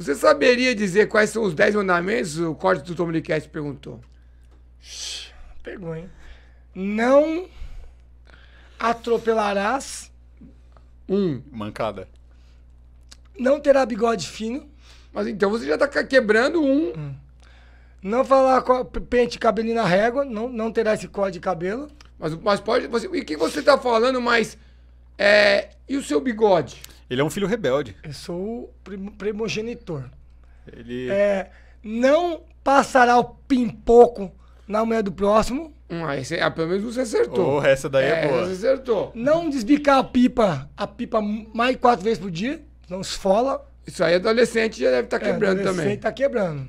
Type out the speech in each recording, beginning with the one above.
Você saberia dizer quais são os 10 mandamentos? O corte do Tom Licast perguntou. Pegou, hein? Não atropelarás. Um. Mancada. Não terá bigode fino. Mas então você já tá quebrando um. Hum. Não falar pente cabelinho na régua, não, não terá esse corte de cabelo. Mas, mas pode. Você, e o que você tá falando, mas. É, e o seu bigode? Ele é um filho rebelde. Eu sou o primogenitor. Ele. É, não passará o pimpoco na mulher do próximo. Mas, hum, ah, pelo menos você acertou. Oh, essa daí é, é boa. Você acertou. Não desbicar a pipa, a pipa mais quatro vezes por dia, não esfola. Isso aí adolescente já deve estar tá é, quebrando é, adolescente também. Adolescente tá quebrando.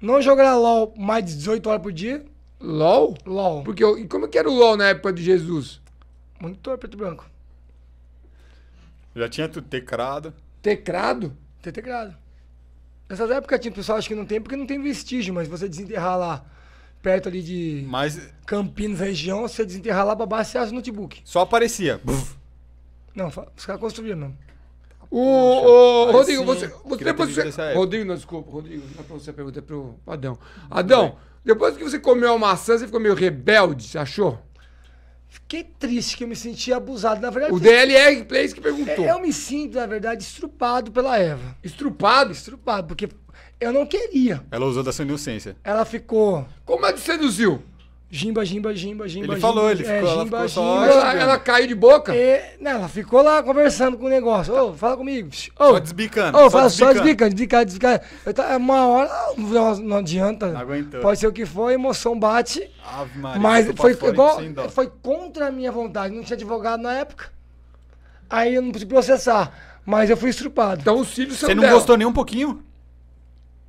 Não jogar LOL mais de 18 horas por dia. LOL? LOL. Porque, e como que era o LOL na época de Jesus? Monitor preto e branco. Já tinha tudo, teclado. Tecrado? Tem teclado. Nessas épocas tinha o pessoal, acha que não tem, porque não tem vestígio, mas você desenterrar lá, perto ali de mas... Campinas, região, você desenterrar lá, babar, você o notebook. Só aparecia. Buf. Não, os caras construíram mesmo. O, o Rodrigo, sim, você, você depois você, Rodrigo, não, desculpa, Rodrigo, não pra você perguntar pro Adão. Adão, depois que você comeu a maçã, você ficou meio rebelde, você achou? Fiquei triste, que eu me senti abusado. Na verdade. O DLR Place que perguntou. É, eu me sinto, na verdade, estrupado pela Eva. Estrupado? Estrupado, porque eu não queria. Ela usou da sua inocência. Ela ficou. Como é que seduziu? Jimba, jimba, jimba, jimba. Ele falou, ele é, ficou, ela jimba, ficou Jimba, ela, caiu de boca? E, é, não, ela ficou lá conversando com o negócio. Ô, oh, fala comigo. Oh, só desbicando. Ô, oh, fala só desbicando, desbicando, desbicando. Tá, uma hora não, não adianta. Não aguentou. Pode ser o que for, a emoção bate. Ave Maria, mas foi, igual, foi contra a minha vontade. Não tinha advogado na época. Aí eu não pude processar. Mas eu fui estrupado. Então os cílios são Você não dela. gostou nem um pouquinho?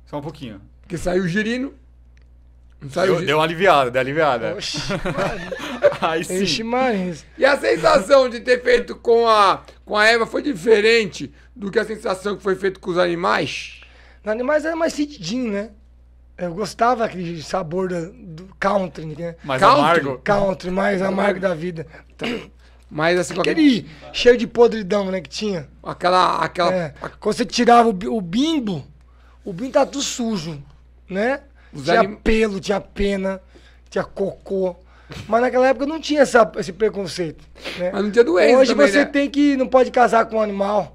Só um pouquinho. Porque saiu girino deu, deu aliviada, deu aliviada. Oxi, Aí sim. e a sensação de ter feito com a, com a Eva foi diferente do que a sensação que foi feito com os animais? Os animais era mais fedidinho, né? Eu gostava aquele sabor da, do country, né? Mais country, amargo. Country, mais amargo da vida. Tá. mas assim, aquele qualquer... cheio de podridão, né, que tinha. Aquela. aquela... É, quando você tirava o, o bimbo, o bimbo tá tudo sujo, né? Os tinha anim... pelo, tinha pena, tinha cocô. Mas naquela época não tinha essa, esse preconceito. Né? Mas não tinha doença. Hoje também, você né? tem que. não pode casar com um animal.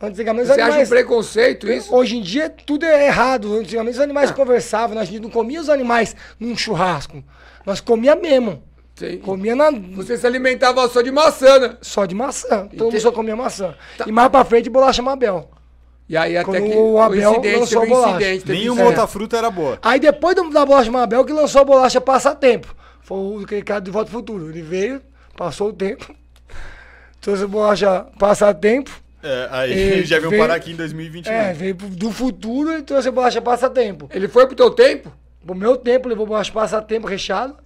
Antigamente, Você animais, acha um preconceito isso? Hoje em dia tudo é errado. Antigamente os animais ah. conversavam, a gente não comia os animais num churrasco. Nós comia mesmo. Sim. Comia na. Você se alimentava só de maçã, né? Só de maçã. Então Entendi. só comia maçã. Tá. E mais pra frente, bolacha Mabel. E aí até Quando que o, Abel incidente lançou teve um incidente. Teve é. fruta era boa. Aí depois da bolacha Abel que lançou a bolacha passatempo. Foi o que cara de voto Futuro. Ele veio, passou o tempo, trouxe a bolacha passatempo. É, aí já veio parar aqui em 2021. É, veio do futuro e trouxe a bolacha passatempo. Ele foi pro teu tempo? Pro meu tempo, levou bolacha passatempo recheado.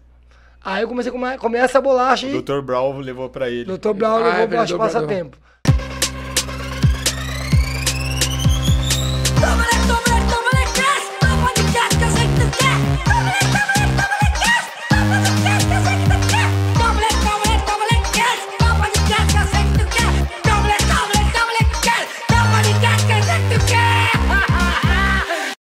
Aí eu comecei a comer, comer essa bolacha. O e... Dr. Brown levou pra ele. Dr. Brown ah, levou é, bolacha passatempo. Dr.